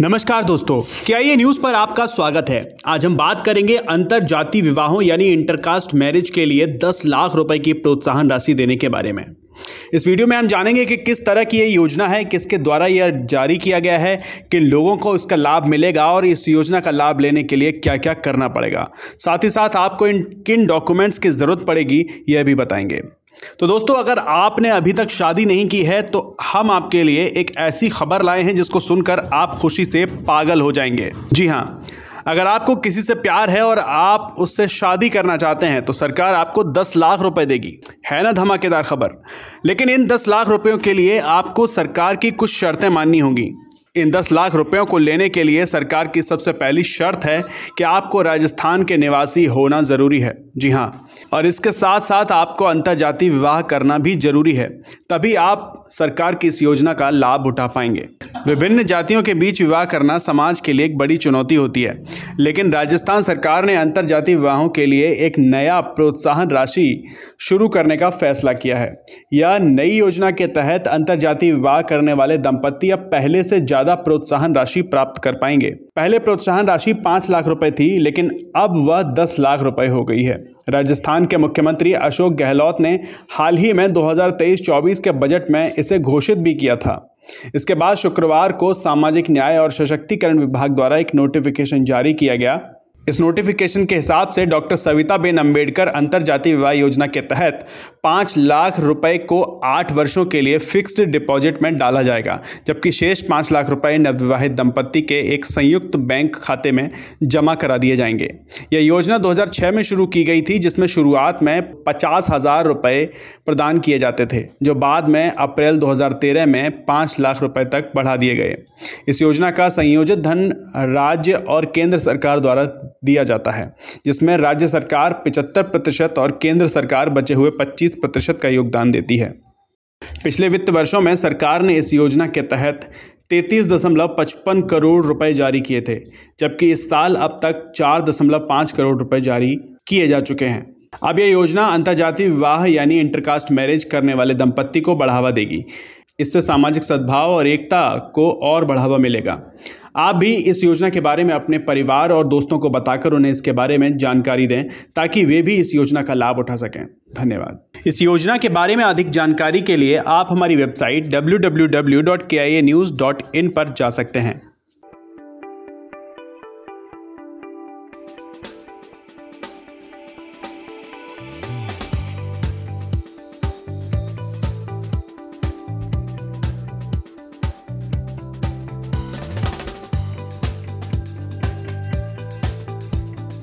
नमस्कार दोस्तों क्या ये न्यूज़ पर आपका स्वागत है आज हम बात करेंगे अंतर जाति विवाहों यानी इंटरकास्ट मैरिज के लिए 10 लाख रुपए की प्रोत्साहन राशि देने के बारे में इस वीडियो में हम जानेंगे कि किस तरह की ये योजना है किसके द्वारा यह जारी किया गया है किन लोगों को इसका लाभ मिलेगा और इस योजना का लाभ लेने के लिए क्या क्या करना पड़ेगा साथ ही साथ आपको इन किन डॉक्यूमेंट्स की ज़रूरत पड़ेगी यह भी बताएंगे तो दोस्तों अगर आपने अभी तक शादी नहीं की है तो हम आपके लिए एक ऐसी खबर लाए हैं जिसको सुनकर आप खुशी से पागल हो जाएंगे जी हाँ अगर आपको किसी से प्यार है और आप उससे शादी करना चाहते हैं तो सरकार आपको 10 लाख रुपए देगी है ना धमाकेदार खबर लेकिन इन 10 लाख रुपयों के लिए आपको सरकार की कुछ शर्तें माननी होंगी इन दस लाख रुपयों को लेने के लिए सरकार की सबसे पहली शर्त है कि आपको राजस्थान के निवासी होना ज़रूरी है जी हाँ और इसके साथ साथ आपको अंतर विवाह करना भी जरूरी है तभी आप सरकार की इस योजना का लाभ उठा पाएंगे विभिन्न जातियों के बीच विवाह करना समाज के लिए एक बड़ी चुनौती होती है लेकिन राजस्थान सरकार ने अंतर जाति विवाहों के लिए एक नया प्रोत्साहन राशि शुरू करने का फैसला किया है यह नई योजना के तहत अंतर जाति विवाह करने वाले दंपत्ति अब पहले से ज़्यादा प्रोत्साहन राशि प्राप्त कर पाएंगे पहले प्रोत्साहन राशि पाँच लाख रुपये थी लेकिन अब वह दस लाख रुपये हो गई है राजस्थान के मुख्यमंत्री अशोक गहलोत ने हाल ही में 2023-24 के बजट में इसे घोषित भी किया था इसके बाद शुक्रवार को सामाजिक न्याय और सशक्तिकरण विभाग द्वारा एक नोटिफिकेशन जारी किया गया इस नोटिफिकेशन के हिसाब से डॉक्टर सविता बेन अम्बेडकर अंतर जाति विवाह योजना के तहत पाँच लाख रुपए को आठ वर्षों के लिए फिक्स्ड डिपॉजिट में डाला जाएगा जबकि शेष पाँच लाख रुपए नवविवाहित दंपत्ति के एक संयुक्त बैंक खाते में जमा करा दिए जाएंगे यह योजना 2006 में शुरू की गई थी जिसमें शुरुआत में पचास हज़ार रुपये प्रदान किए जाते थे जो बाद में अप्रैल 2013 में पाँच लाख रुपये तक बढ़ा दिए गए इस योजना का संयोजित धन राज्य और केंद्र सरकार द्वारा दिया जाता है जिसमें राज्य सरकार पिचहत्तर प्रतिशत और केंद्र सरकार बचे हुए पच्चीस प्रतिशत का योगदान देती है पिछले वित्त वर्षों में सरकार ने इस योजना के तहत तैतीस दशमलव पचपन करोड़ रुपए जारी किए थे जबकि इस साल अब तक चार दशमलव पाँच करोड़ रुपए जारी किए जा चुके हैं अब यह योजना अंतर्जातीय विवाह यानी इंटरकास्ट मैरिज करने वाले दंपत्ति को बढ़ावा देगी इससे सामाजिक सद्भाव और एकता को और बढ़ावा मिलेगा आप भी इस योजना के बारे में अपने परिवार और दोस्तों को बताकर उन्हें इसके बारे में जानकारी दें ताकि वे भी इस योजना का लाभ उठा सकें धन्यवाद इस योजना के बारे में अधिक जानकारी के लिए आप हमारी वेबसाइट डब्ल्यू पर जा सकते हैं